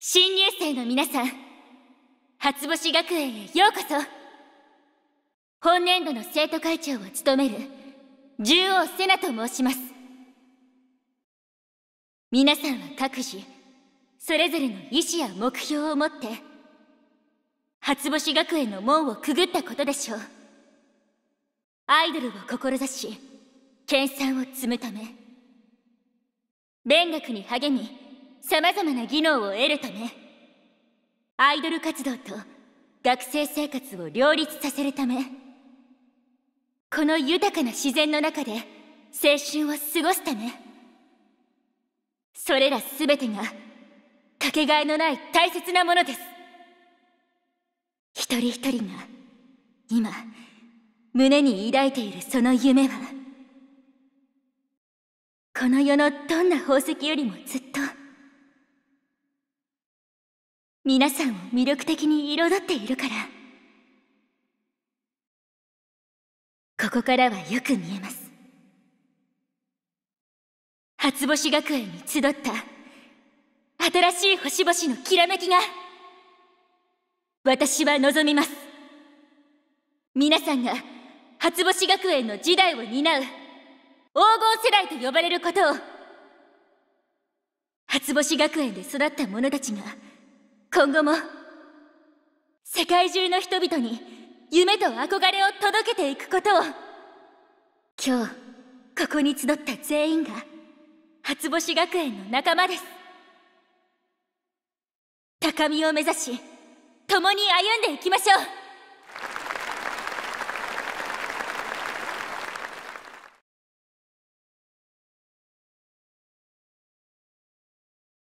新入生の皆さん初星学園へようこそ本年度の生徒会長を務める獣王セナと申します皆さんは各自それぞれの意志や目標を持って初星学園の門をくぐったことでしょうアイドルを志し研鑽を積むため勉学に励み様々な技能を得るためアイドル活動と学生生活を両立させるためこの豊かな自然の中で青春を過ごすためそれら全てがかけがえのない大切なものです一人一人が今胸に抱いているその夢はこの世のどんな宝石よりもずっと皆さんを魅力的に彩っているからここからはよく見えます初星学園に集った新しい星々のきらめきが私は望みます皆さんが初星学園の時代を担う黄金世代と呼ばれることを初星学園で育った者たちが今後も世界中の人々に夢と憧れを届けていくことを今日ここに集った全員が初星学園の仲間です高みを目指し共に歩んでいきましょう